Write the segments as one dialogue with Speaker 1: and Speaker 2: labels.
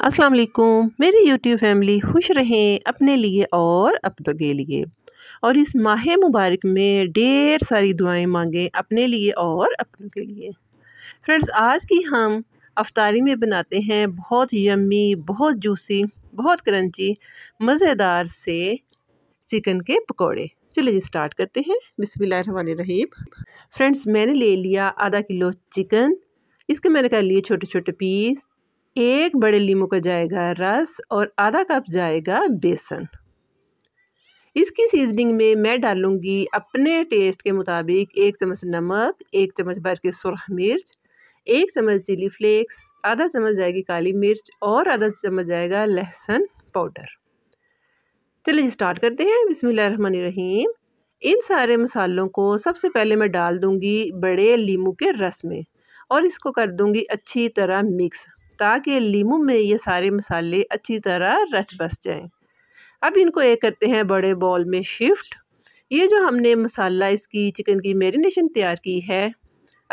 Speaker 1: अस्सलाम वालेकुम मेरी यूट्यूब फैमिली खुश रहें अपने लिए और अपनों के लिए और इस माह मुबारक में ढेर सारी दुआएं मांगें अपने लिए और अपनों के लिए फ्रेंड्स आज की हम अफ्तारी में बनाते हैं बहुत यम्मी बहुत जूसी बहुत क्रंची मज़ेदार से चिकन के पकोड़े चलिए स्टार्ट करते हैं बिस्मिल्लाहिर्रहमानिर्रहीम फ्रेंड्स मैंने ले लिया आधा किलो चिकन इसके मैंने कर लिए छोटे छोटे पीस एक बड़े लीमू का जाएगा रस और आधा कप जाएगा बेसन इसकी सीजनिंग में मैं डालूंगी अपने टेस्ट के मुताबिक एक चम्मच नमक एक चम्मच भर के सुरख मिर्च एक चम्मच चिली फ्लेक्स आधा चम्मच जाएगी काली मिर्च और आधा चम्मच जाएगा लहसुन पाउडर चलिए स्टार्ट करते हैं बिसमिल्ल रहीम इन सारे मसालों को सबसे पहले मैं डाल दूंगी बड़े लीमू के रस में और इसको कर दूंगी अच्छी तरह मिक्स ताकि लीमू में ये सारे मसाले अच्छी तरह रच बस जाएं। अब इनको एक करते हैं बड़े बॉल में शिफ्ट ये जो हमने मसाला इसकी चिकन की मेरीनेशन तैयार की है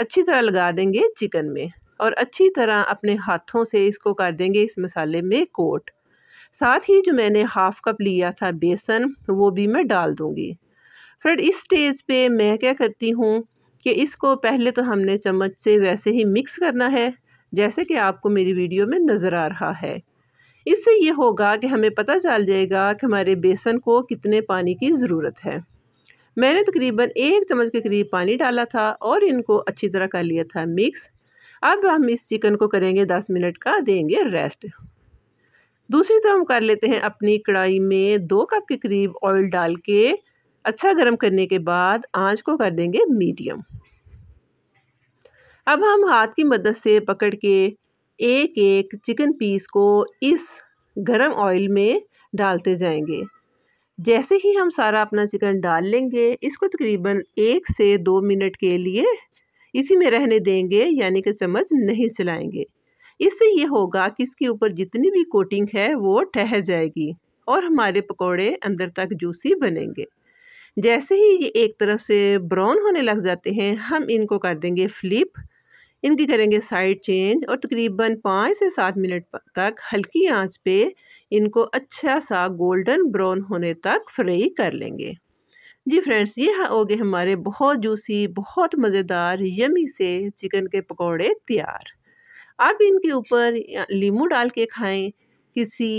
Speaker 1: अच्छी तरह लगा देंगे चिकन में और अच्छी तरह अपने हाथों से इसको कर देंगे इस मसाले में कोट साथ ही जो मैंने हाफ़ कप लिया था बेसन वो भी मैं डाल दूँगी फ्रेंड इस स्टेज पे मैं क्या करती हूँ कि इसको पहले तो हमने चम्मच से वैसे ही मिक्स करना है जैसे कि आपको मेरी वीडियो में नज़र आ रहा है इससे ये होगा कि हमें पता चल जाएगा कि हमारे बेसन को कितने पानी की ज़रूरत है मैंने तकरीबन एक चम्मच के करीब पानी डाला था और इनको अच्छी तरह कर लिया था मिक्स अब हम इस चिकन को करेंगे दस मिनट का देंगे रेस्ट दूसरी तरफ हम कर लेते हैं अपनी कढ़ाई में दो कप के करीब ऑयल डाल के अच्छा गर्म करने के बाद आंच को कर देंगे मीडियम अब हम हाथ की मदद से पकड़ के एक एक चिकन पीस को इस गरम ऑयल में डालते जाएंगे जैसे ही हम सारा अपना चिकन डाल लेंगे इसको तकरीबन एक से दो मिनट के लिए इसी में रहने देंगे यानी कि चम्मच नहीं चलाएंगे इससे ये होगा कि इसके ऊपर जितनी भी कोटिंग है वो ठहर जाएगी और हमारे पकोड़े अंदर तक जूसी बनेंगे जैसे ही ये एक तरफ से ब्राउन होने लग जाते हैं हम इनको कर देंगे फ्लिप इनकी करेंगे साइड चेंज और तकरीबन पाँच से सात मिनट तक हल्की आंच पे इनको अच्छा सा गोल्डन ब्राउन होने तक फ्राई कर लेंगे जी फ्रेंड्स ये हो गए हमारे बहुत जूसी बहुत मज़ेदार यमी से चिकन के पकौड़े तैयार आप इनके ऊपर लीमू डाल के खाएँ किसी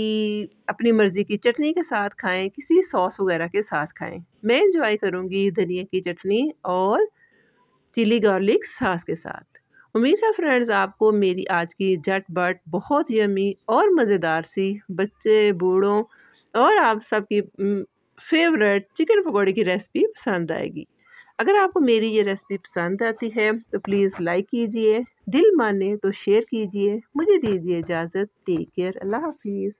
Speaker 1: अपनी मर्ज़ी की चटनी के साथ खाएं किसी सॉस वगैरह के साथ खाएं मैं इंजॉय करूँगी धनिया की चटनी और चिली गार्लिक सास के साथ उम्मीद है फ्रेंड्स आपको मेरी आज की झट बट बहुत यमी और मज़ेदार सी बच्चे बूढ़ों और आप सबकी फेवरेट चिकन पकौड़े की रेसिपी पसंद आएगी अगर आपको मेरी ये रेसिपी पसंद आती है तो प्लीज़ लाइक कीजिए दिल माने तो शेयर कीजिए मुझे दीजिए इजाज़त टेक केयर अल्लाह हाफिज़